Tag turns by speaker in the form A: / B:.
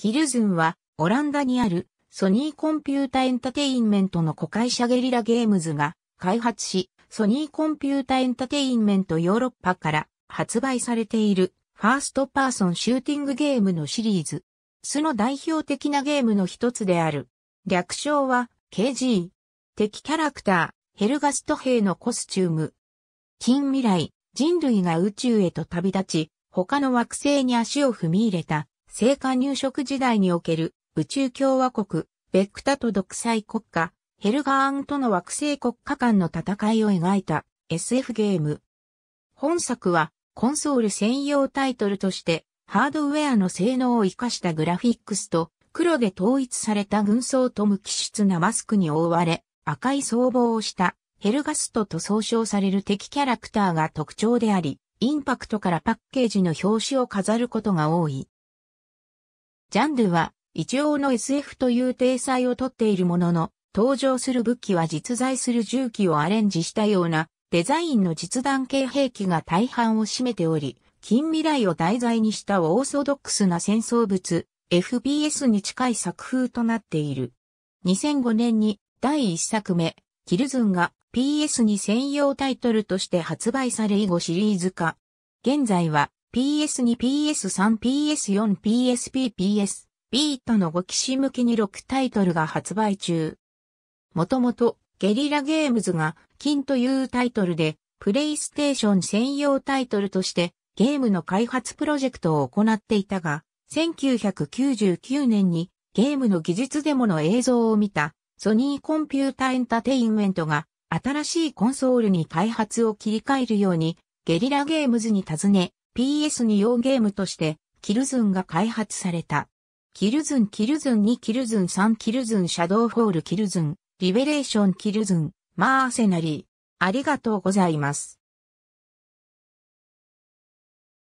A: キルズンは、オランダにある、ソニーコンピュータエンタテインメントの子会社ゲリラゲームズが開発し、ソニーコンピュータエンタテインメントヨーロッパから発売されているファーストパーソンシューティングゲームのシリーズ。その代表的なゲームの一つである。略称は KG。敵キャラクター、ヘルガスト兵のコスチューム。近未来、人類が宇宙へと旅立ち、他の惑星に足を踏み入れた成果入植時代における宇宙共和国、ベックタと独裁国家、ヘルガーンとの惑星国家間の戦いを描いた SF ゲーム。本作はコンソール専用タイトルとしてハードウェアの性能を活かしたグラフィックスと黒で統一された軍装と無機質なマスクに覆われ赤い装帽をしたヘルガストと総称される敵キャラクターが特徴であり、インパクトからパッケージの表紙を飾ることが多い。ジャンルは一応の SF という体裁をとっているものの、登場する武器は実在する銃器をアレンジしたようなデザインの実弾系兵器が大半を占めており、近未来を題材にしたオーソドックスな戦争物、FPS に近い作風となっている。2005年に第1作目、キルズンが PS に専用タイトルとして発売され以後シリーズ化。現在は PS2、PS3、PS4、PSP、PS、ビートの5機種向きに6タイトルが発売中。もともと、ゲリラゲームズが、金というタイトルで、プレイステーション専用タイトルとして、ゲームの開発プロジェクトを行っていたが、1999年に、ゲームの技術デモの映像を見た、ソニーコンピュータエンタテインメントが、新しいコンソールに開発を切り替えるように、ゲリラゲームズに尋ね、PS2 用ゲームとして、キルズンが開発された。キルズン、キルズン2、キルズン3、キルズン、シャドーフォール、キルズン、リベレーション、キルズン、マーセナリー。ありがとうございます。